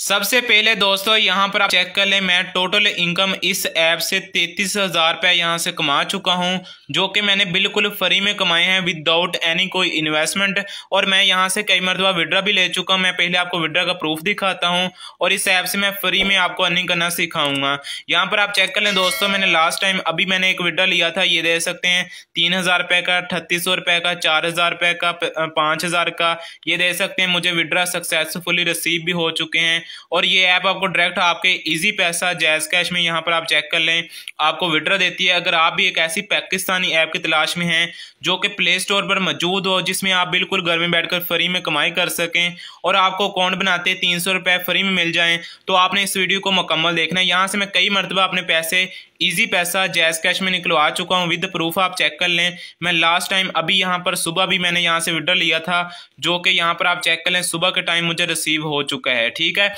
सबसे पहले दोस्तों यहाँ पर आप चेक कर लें मैं टोटल इनकम इस ऐप से तैतीस हज़ार रुपये यहाँ से कमा चुका हूँ जो कि मैंने बिल्कुल फ्री में कमाए हैं विदाउट एनी कोई इन्वेस्टमेंट और मैं यहाँ से कई मरतबा विड्रा भी ले चुका हूँ मैं पहले आपको विड्रा का प्रूफ दिखाता हूँ और इस ऐप से मैं फ्री में आपको अर्निंग करना सिखाऊंगा यहाँ पर आप चेक कर लें दोस्तों मैंने लास्ट टाइम अभी मैंने एक विड्रा लिया था ये दे सकते हैं तीन हज़ार रुपये का अठतीस सौ रुपये का चार हज़ार रुपये का पाँच हज़ार का ये दे सकते हैं मुझे विड्रा सक्सेसफुली रिसीव भी हो चुके हैं और ये ऐप आपको डायरेक्ट आपके इजी पैसा जैज कैश में यहाँ पर आप चेक कर लें आपको विड्रा देती है अगर आप भी एक ऐसी पाकिस्तानी ऐप की तलाश में हैं जो कि प्ले स्टोर पर मौजूद हो जिसमें आप बिल्कुल घर में बैठकर फ्री में कमाई कर सकें और आपको अकाउंट बनाते तीन सौ फ्री में मिल जाएँ तो आपने इस वीडियो को मुकम्मल देखना है यहाँ से मैं कई मरतबा अपने पैसे इजी पैसा जैस कैश में निकलवा चुका हूँ विद प्रूफ आप चेक कर लें मैं लास्ट टाइम अभी यहाँ पर सुबह भी मैंने यहाँ से विड्रॉ लिया था जो कि यहाँ पर आप चेक कर लें सुबह के टाइम मुझे रिसीव हो चुका है ठीक है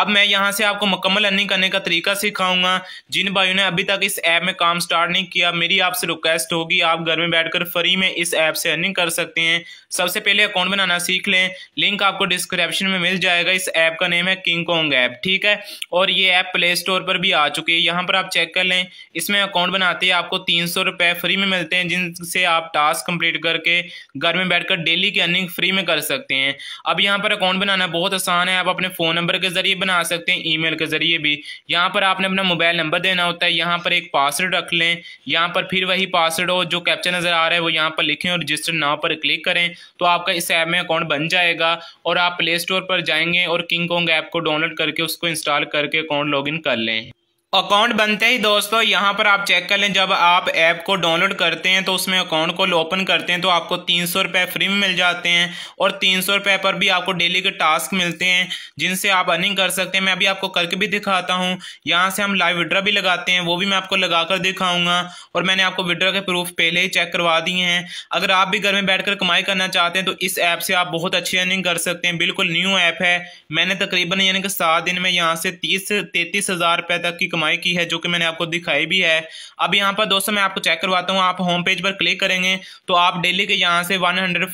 अब मैं यहाँ से आपको मुकम्मल अर्निंग करने का तरीका सिखाऊंगा जिन भाइयों ने अभी तक इस ऐप में काम स्टार्ट नहीं किया मेरी आपसे रिक्वेस्ट होगी आप घर में बैठ फ्री में इस ऐप से अर्निंग कर सकते हैं सबसे पहले अकाउंट बनाना सीख लें लिंक आपको डिस्क्रिप्शन में मिल जाएगा इस ऐप का नेम है किंग कॉन्ग ऐप ठीक है और ये ऐप प्ले स्टोर पर भी आ चुकी है यहाँ पर आप चेक कर लें इसमें अकाउंट बनाते हैं आपको तीन सौ रुपये फ्री में मिलते हैं जिनसे आप टास्क कंप्लीट करके घर में बैठकर डेली की अर्निंग फ्री में कर सकते हैं अब यहाँ पर अकाउंट बनाना बहुत आसान है आप अपने फ़ोन नंबर के ज़रिए बना सकते हैं ईमेल के ज़रिए भी यहाँ पर आपने अपना मोबाइल नंबर देना होता है यहाँ पर एक पासवर्ड रख लें यहाँ पर फिर वही पासवर्ड हो जो कैप्चर नज़र आ रहा है वो यहाँ पर लिखें और रजिस्टर नाव पर क्लिक करें तो आपका इस ऐप में अकाउंट बन जाएगा और आप प्ले स्टोर पर जाएंगे और किंग कॉन्ग ऐप को डाउनलोड करके उसको इंस्टॉल करके अकाउंट लॉगिन कर लें अकाउंट बनते ही दोस्तों यहाँ पर आप चेक कर लें जब आप ऐप को डाउनलोड करते हैं तो उसमें अकाउंट को ओपन करते हैं तो आपको तीन सौ रुपये फ्री में मिल जाते हैं और तीन सौ रुपये पर भी आपको डेली के टास्क मिलते हैं जिनसे आप अर्निंग कर सकते हैं मैं अभी आपको करके भी दिखाता हूँ यहाँ से हम लाइव विड्रा भी लगाते हैं वो भी मैं आपको लगा कर दिखाऊंगा और मैंने आपको विड्रा के प्रूफ पहले ही चेक करवा दिए हैं अगर आप भी घर में बैठ कमाई करना चाहते हैं तो इस ऐप से आप बहुत अच्छी अर्निंग कर सकते हैं बिल्कुल न्यू ऐप है मैंने तकरीबन यानी कि सात दिन में यहाँ से तीस तैतीस हज़ार रुपये तक की कमाई की है जो कि मैंने आपको दिखाई भी है अब यहाँ पर दोस्तों मैं आपको चेक करवाता हूँ आप होम पेज पर क्लिक करेंगे तो आप डेली के यहाँ से वन हंड्रेड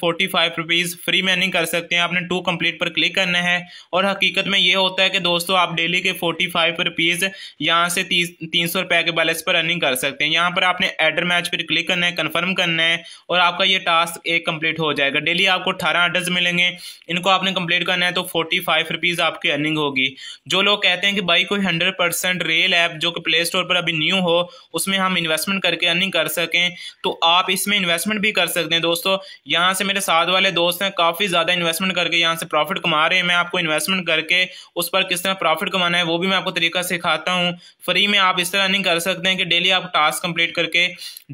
फ्री में कर सकते हैं आपने टू कम्प्लीट पर क्लिक करना है और हकीकत में ये होता है कि दोस्तों आप डेली के फोर्टी फाइव रुपीज़ यहाँ से तीन सौ रुपये के बैलेंस पर रनिंग कर सकते हैं यहाँ पर आपने एडर मैच पर क्लिक करना है कन्फर्म करना है और आपका ये टास्क एक कंप्लीट हो जाएगा डेली आपको अठारह ऑर्डर्स मिलेंगे इनको आपने कंप्लीट करना है तो फोर्टी फाइव रुपीज़ आपकी अर्निंग होगी जो लोग कहते हैं कि भाई कोई हंड्रेड परसेंट रियल ऐप जो कि प्ले स्टोर पर अभी न्यू हो उसमें हम इन्वेस्टमेंट करके अर्निंग कर सकें तो आप इसमें इन्वेस्टमेंट भी कर सकते हैं दोस्तों यहाँ से मेरे साथ वाले दोस्त हैं काफ़ी ज़्यादा इन्वेस्टमेंट करके यहाँ से प्रॉफिट कमा रहे हैं मैं आपको इन्वेस्टमेंट करके उस पर किस तरह प्रॉफिट कमाना है वो भी मैं आपको तरीका सिखाता हूँ फ्री में आप इस तरह अर्निंग कर सकते हैं कि डेली आप टास्क कम्प्लीट करके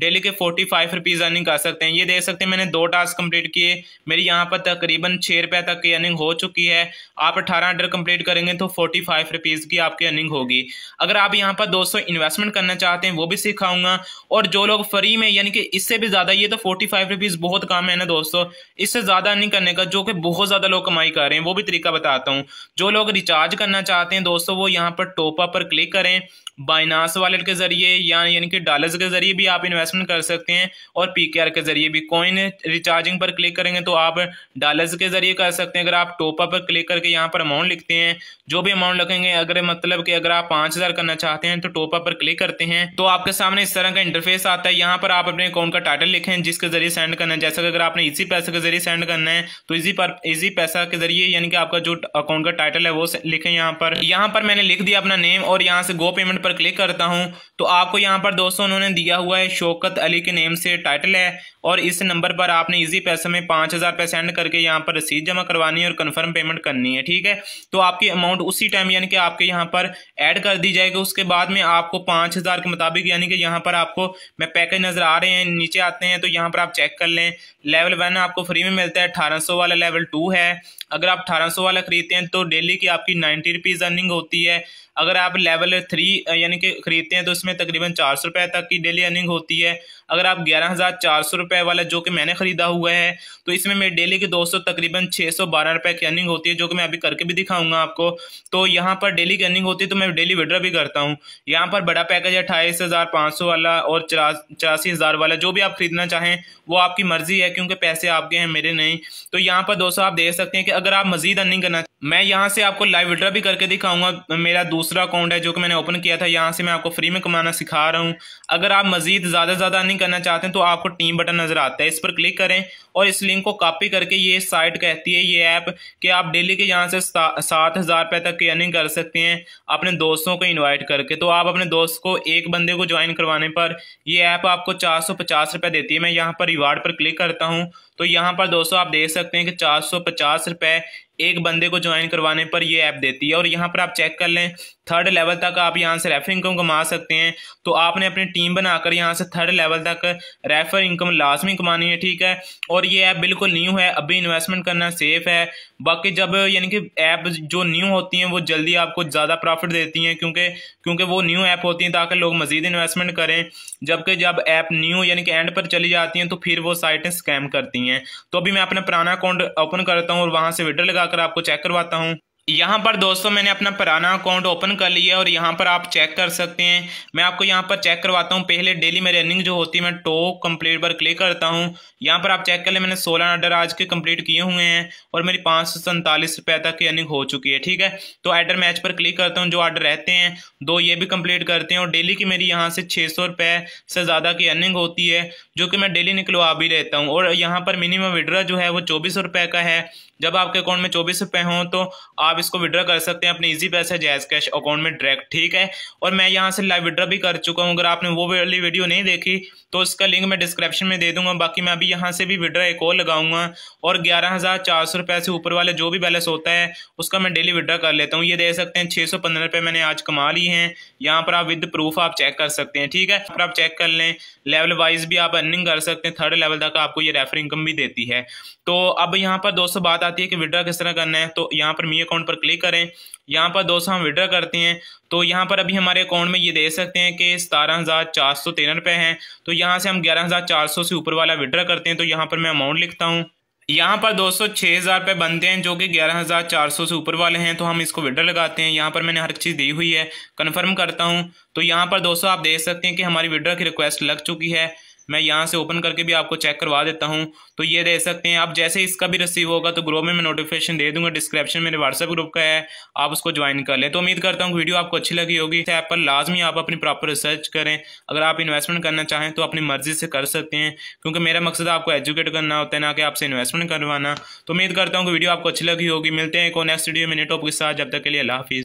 डेली के फोर्टी फाइव रुपीज़ अर्निंग कर सकते हैं ये देख सकते हैं मैंने दो टास्क कम्प्लीट किए मेरी यहाँ पर तकरीबन छः रुपये तक की अर्निंग हो चुकी है आप अठारह अंडर कम्प्लीट करेंगे तो फोर्टी फाइव रुपीज़ की आपकी अर्निंग होगी अगर आप आप यहाँ पर दोस्तों इन्वेस्टमेंट करना चाहते हैं वो भी सिखाऊंगा और जो लोग फ्री में यानी कि इससे भी ज़्यादा ये तो फोर्टी फाइव रुपीज़ बहुत कम है ना दोस्तों इससे ज़्यादा नहीं करने का जो कि बहुत ज़्यादा लोग कमाई कर रहे हैं वो भी तरीका बताता हूँ जो लोग रिचार्ज करना चाहते हैं दोस्तों वो यहाँ पर टोपा पर क्लिक करें बाइनास वालेट के जरिए या यानी कि डॉलर्स के जरिए भी आप इन्वेस्टमेंट कर सकते हैं और पीकेआर के जरिए भी कॉइन रिचार्जिंग पर क्लिक करेंगे तो आप डॉलर्स के जरिए कर सकते हैं अगर आप टोपा पर क्लिक करके यहाँ पर अमाउंट लिखते हैं जो भी अमाउंट लगेंगे अगर मतलब कि अगर आप पाँच हज़ार करना चाहते हैं तो टॉप अप पर क्लिक करते हैं तो आपके सामने इस तरह का इंटरफेस आता है यहाँ पर आप अपने अकाउंट का टाइटल लिखें जिसके जरिए सेंड करना है जैसा कि अगर आपने इसी पैसे के जरिए सेंड करना है तो इसी पर इसी पैसा के जरिए यानी कि आपका जो अकाउंट का टाइटल है वो लिखें यहाँ पर यहाँ पर मैंने लिख दिया अपना नेम और यहाँ से गो पेमेंट पर क्लिक करता हूँ तो आपको यहाँ पर दोस्तों उन्होंने दिया हुआ है शौकत अली के नेम से टाइटल है और इस नंबर पर आपने इजी पैसे में पाँच हज़ार रुपये सेंड करके यहाँ पर रसीद जमा करवानी है और कन्फर्म पेमेंट करनी है ठीक है तो आपकी अमाउंट उसी टाइम यानी कि आपके यहाँ पर ऐड कर दी जाएगी उस उसके बाद में आपको पाँच हज़ार के मुताबिक यानी कि यहाँ पर आपको मैं पैकेज नज़र आ रहे हैं नीचे आते हैं तो यहाँ पर आप चेक कर लें लेवल वन आपको फ्री में मिलता है अठारह सौ वाला लेवल टू है अगर आप अठारह सौ वाला खरीदते हैं तो डेली की आपकी नाइन्टी रुपीज़ अर्निंग होती है अगर आप लेवल थ्री यानी कि खरीदते हैं तो इसमें तकरीबन चार सौ रुपये तक की डेली अर्निंग होती है अगर आप ग्यारह हज़ार चार सौ रुपये वाला जो कि मैंने ख़रीदा हुआ है तो इसमें मेरे डेली के दोस्तों तकरीबन छः सौ बारह रुपये की अर्निंग होती है जो कि मैं अभी करके भी दिखाऊंगा आपको तो यहाँ पर डेली की अर्निंग होती है तो मैं डेली विड्रा भी करता हूँ यहाँ पर बड़ा पैकेज अट्ठाईस हज़ार पाँच सौ वाला और चौरासी हज़ार वाला जो भी आप खरीदना चाहें वो आपकी मर्ज़ी है क्योंकि पैसे आपके हैं मेरे नहीं तो यहाँ पर दोस्तों आप देख सकते हैं कि अगर आप मजीद अर्निंग करना मैं यहाँ से आपको लाइव विड्रा भी करके दिखाऊंगा मेरा दूसरा अकाउंट है जो कि मैंने ओपन किया था यहाँ से मैं आपको फ्री में कमाना सिखा रहा हूँ अगर आप मजीद ज़्यादा ज़्यादा नहीं करना चाहते तो आपको टीम बटन नज़र आता है इस पर क्लिक करें और इस लिंक को कॉपी करके ये साइट कहती है ये ऐप कि आप डेली के यहाँ से सात हज़ार रुपये तक की अर्निंग कर सकते हैं अपने दोस्तों को इन्वाइट करके तो आप अपने दोस्त को एक बंदे को ज्वाइन करवाने पर यह ऐप आपको चार सौ पचास रुपये देती है मैं यहाँ पर रिवार्ड पर क्लिक करता हूँ तो यहाँ पर दोस्तों आप देख सकते हैं कि चार सौ पचास रुपये एक बंदे को ज्वाइन करवाने पर ये ऐप देती है और यहाँ पर आप चेक कर लें थर्ड लेवल तक आप यहाँ से रेफर इनकम कमा सकते हैं तो आपने अपनी टीम बनाकर यहाँ से थर्ड लेवल तक रेफर इनकम लाजमी कमानी है ठीक है और ये ऐप बिल्कुल न्यू है अभी इन्वेस्टमेंट करना सेफ है बाकी जब यानी कि ऐप जो न्यू होती हैं वो जल्दी आपको ज़्यादा प्रॉफिट देती हैं क्योंकि क्योंकि वो न्यू ऐप होती हैं ताकि लोग मजीद इन्वेस्टमेंट करें जबकि जब ऐप न्यू यानी कि एंड पर चली जाती हैं तो फिर वो साइटें स्कैम करती हैं तो अभी मैं अपना पुराना अकाउंट ओपन करता हूँ और वहाँ से विड्र लगा कर आपको चेक करवाता हूँ यहाँ पर दोस्तों मैंने अपना पुराना अकाउंट ओपन कर लिया और यहाँ पर आप चेक कर सकते हैं मैं आपको यहाँ पर चेक करवाता हूँ पहले डेली मेरी रनिंग जो होती है मैं टॉप कंप्लीट पर क्लिक करता हूँ यहाँ पर आप चेक कर ले मैंने 16 ऑर्डर आज के कंप्लीट किए हुए हैं और मेरी पाँच सौ सैंतालीस रुपये तक की रनिंग हो चुकी है ठीक है तो ऑर्डर मैच पर क्लिक करता हूँ जो ऑर्डर रहते हैं दो ये भी कम्प्लीट करते हैं और डेली की मेरी यहाँ से छः सौ से ज़्यादा की रनिंग होती है जो कि मैं डेली निकलवा भी लेता हूँ और यहाँ पर मिनिमम विड्रा जो है वो चौबीस का है जब आपके अकाउंट में चौबीस रुपए हों तो आप इसको विड्रॉ कर सकते हैं अपने ईजी पैसे जैज कैश अकाउंट में डायरेक्ट ठीक है और मैं यहाँ से लाइव विड्रा भी कर चुका हूँ अगर आपने वो वाली वीडियो नहीं देखी तो उसका लिंक मैं डिस्क्रिप्शन में दे दूंगा बाकी मैं अभी यहाँ से भी विड्रा एक और लगाऊंगा और ग्यारह हज़ार चार सौ रुपये से ऊपर वाले जो भी बैलेंस होता है उसका मैं डेली विड्रा कर लेता हूँ ये दे सकते हैं छह सौ पंद्रह रुपये मैंने आज कमा ली है यहाँ पर आप विद प्रूफ आप चेक कर सकते हैं ठीक है आप चेक कर लें लेवल वाइज भी आप अर्निंग कर सकते हैं थर्ड लेवल तक आपको ये रेफर इनकम भी देती है तो अब यहाँ पर दोस्तों बात बताती है कि विड्रा किस तरह करना है तो यहाँ पर मी अकाउंट पर क्लिक करें यहाँ पर दोस्तों हम विड्रा करते हैं तो यहाँ पर अभी हमारे अकाउंट में ये देख सकते हैं कि सतारह हज़ार चार सौ तेरह रुपये हैं तो यहाँ से हम ग्यारह हज़ार चार सौ से ऊपर वाला विड्रा करते हैं तो यहाँ पर मैं अमाउंट लिखता हूँ यहाँ पर दो सौ छः हज़ार रुपये बनते हैं जो कि ग्यारह हज़ार चार सौ से ऊपर वाले हैं तो हम इसको विड्रा लगाते हैं यहाँ पर मैंने हर चीज़ दी हुई है कन्फर्म करता हूँ तो यहाँ पर दोस्तों आप देख सकते हैं कि हमारी विड्रा की रिक्वेस्ट लग चुकी है मैं यहाँ से ओपन करके भी आपको चेक करवा देता हूँ तो ये दे सकते हैं आप जैसे इसका भी रिसीव होगा तो ग्रुप में मैं नोटिफिकेशन दे दूंगा डिस्क्रिप्शन मेरे व्हाट्सएप ग्रुप का है आप उसको ज्वाइन कर लें तो उम्मीद करता हूँ वीडियो आपको अच्छी लगी होगी ऐप पर लाजमी आप अपनी प्रॉपर रिसर्च करें अगर आप इन्वेस्टमेंट करना चाहें तो अपनी मर्जी से कर सकते हैं क्योंकि मेरा मकसद आपको एजुकेट करना होता है ना कि आपसे इन्वेस्टमेंट करवाना तो उम्मीद करता हूँ कि वीडियो आपको अच्छी लगी होगी मिलते हैं को नेक्स्ट वीडियो में नेटवर्क के साथ जब तक के लिए अल्लाह हाफिज़